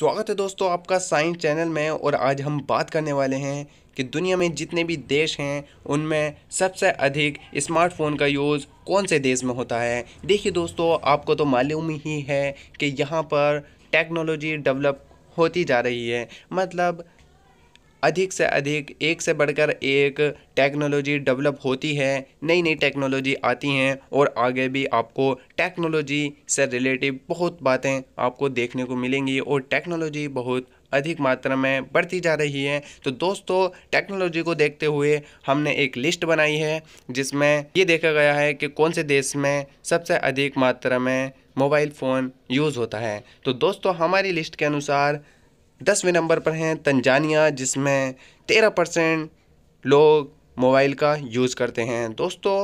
स्वागत है दोस्तों आपका साइंस चैनल में और आज हम बात करने वाले हैं कि दुनिया में जितने भी देश हैं उनमें सबसे अधिक स्मार्टफ़ोन का यूज़ कौन से देश में होता है देखिए दोस्तों आपको तो मालूम ही है कि यहाँ पर टेक्नोलॉजी डेवलप होती जा रही है मतलब अधिक से अधिक एक से बढ़कर एक टेक्नोलॉजी डेवलप होती है नई नई टेक्नोलॉजी आती हैं और आगे भी आपको टेक्नोलॉजी से रिलेटिव बहुत बातें आपको देखने को मिलेंगी और टेक्नोलॉजी बहुत अधिक मात्रा में बढ़ती जा रही है तो दोस्तों टेक्नोलॉजी को देखते हुए हमने एक लिस्ट बनाई है जिसमें ये देखा गया है कि कौन से देश में सबसे अधिक मात्रा में मोबाइल फ़ोन यूज़ होता है तो दोस्तों हमारी लिस्ट के अनुसार दसवें नंबर पर हैं तंजानिया जिसमें तेरह परसेंट लोग मोबाइल का यूज़ करते हैं दोस्तों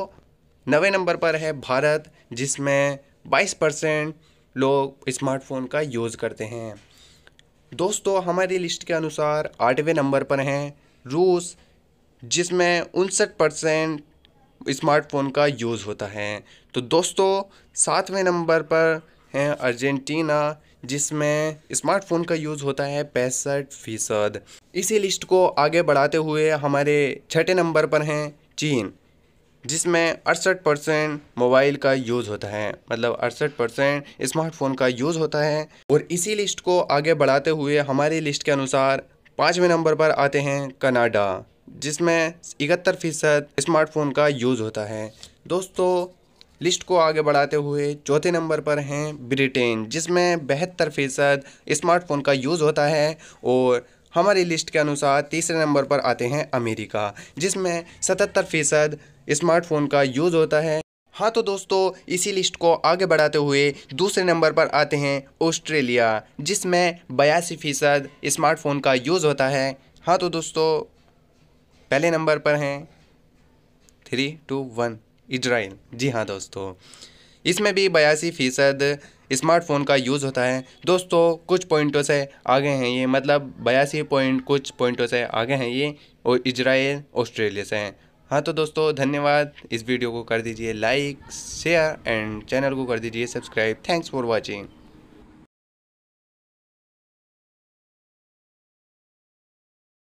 नवे नंबर पर है भारत जिसमें बाईस परसेंट लोग स्मार्टफोन का यूज़ करते हैं दोस्तों हमारी लिस्ट के अनुसार आठवें नंबर पर हैं रूस जिसमें उनसठ परसेंट स्मार्टफोन का यूज़ होता है तो दोस्तों सातवें नंबर पर हैं अर्जेंटीना जिसमें स्मार्टफोन का यूज़ होता है पैंसठ फीसद इसी लिस्ट को आगे बढ़ाते हुए हमारे छठे नंबर पर हैं चीन जिसमें अड़सठ परसेंट मोबाइल का यूज़ होता है मतलब अड़सठ परसेंट स्मार्टफोन का यूज़ होता है और इसी लिस्ट को आगे बढ़ाते हुए हमारी लिस्ट के अनुसार पाँचवें नंबर पर आते हैं कनाडा जिसमें इकहत्तर फ़ीसद स्मार्टफोन का यूज़ होता है दोस्तों लिस्ट को आगे बढ़ाते हुए चौथे नंबर पर हैं ब्रिटेन जिसमें बहत्तर फ़ीसद स्मार्टफोन का यूज़ होता है और हमारी लिस्ट के अनुसार तीसरे नंबर पर आते हैं अमेरिका जिसमें सतहत्तर फ़ीसद स्मार्टफोन का यूज़ होता है हाँ तो दोस्तों इसी लिस्ट को आगे बढ़ाते हुए दूसरे नंबर पर आते हैं ऑस्ट्रेलिया जिसमें बयासी फ़ीसद स्मार्टफोन का यूज़ होता है हाँ तो दोस्तों पहले नंबर पर हैं थ्री टू वन इजराइल जी हाँ दोस्तों इसमें भी बयासी फ़ीसद स्मार्टफ़ोन का यूज़ होता है दोस्तों कुछ पॉइंटों से आगे हैं ये मतलब बयासी पॉइंट कुछ पॉइंटों से आगे हैं ये और इजराइल ऑस्ट्रेलिया से हैं हाँ तो दोस्तों धन्यवाद इस वीडियो को कर दीजिए लाइक शेयर एंड चैनल को कर दीजिए सब्सक्राइब थैंक्स फॉर वॉचिंग